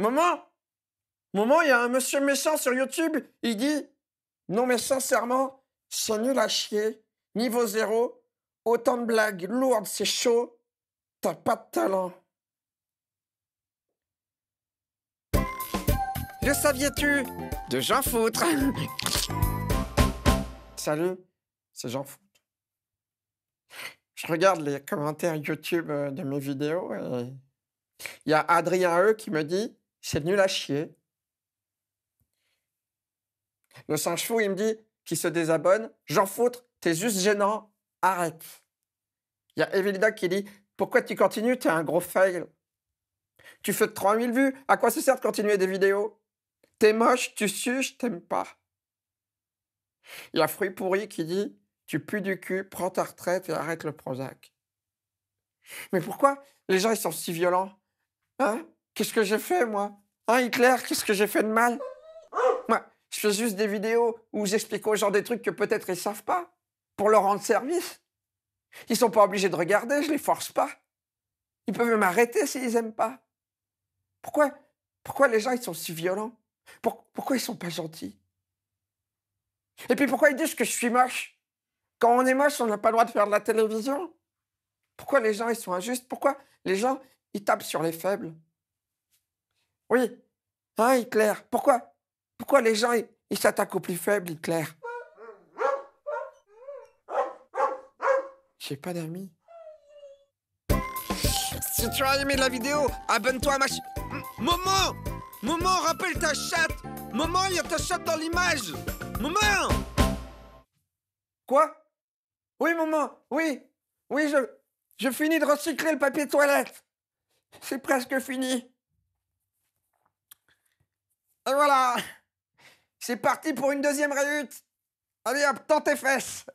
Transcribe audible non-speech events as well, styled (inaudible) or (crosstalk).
Moment, moment, il y a un monsieur méchant sur YouTube, il dit Non, mais sincèrement, c'est nul à chier. Niveau zéro, autant de blagues lourdes, c'est chaud. T'as pas de talent. Le saviez-tu De Jean Foutre (laughs) Salut, c'est Jean Foutre. Je regarde les commentaires YouTube euh, de mes vidéos et il y a Adrien E qui me dit c'est nul à chier. Le singe fou, il me dit, qui se désabonne, j'en foutre, t'es juste gênant, arrête. Il y a Evilida qui dit, pourquoi tu continues, t'es un gros fail. Tu fais 3000 vues, à quoi ça sert de continuer des vidéos T'es moche, tu sues, je t'aime pas. Il y a Fruit Pourri qui dit, tu pues du cul, prends ta retraite et arrête le Prozac. Mais pourquoi les gens ils sont si violents Hein Qu'est-ce que j'ai fait, moi Hein, Hitler Qu'est-ce que j'ai fait de mal Moi, je fais juste des vidéos où j'explique aux gens des trucs que peut-être ils savent pas, pour leur rendre service. Ils sont pas obligés de regarder, je les force pas. Ils peuvent m'arrêter s'ils aiment pas. Pourquoi Pourquoi les gens, ils sont si violents Pourquoi ils sont pas gentils Et puis pourquoi ils disent que je suis moche Quand on est moche, on n'a pas le droit de faire de la télévision. Pourquoi les gens, ils sont injustes Pourquoi les gens, ils tapent sur les faibles oui. Hein, Hitler Pourquoi Pourquoi les gens, ils s'attaquent aux plus faibles, Hitler J'ai pas d'amis. Si tu as aimé la vidéo, abonne-toi à ma chaîne. Maman Maman, rappelle ta chatte Maman, il y a ta chatte dans l'image Maman Quoi Oui, maman, oui Oui, je... Je finis de recycler le papier toilette C'est presque fini et voilà C'est parti pour une deuxième réhute Allez hop, tends tes fesses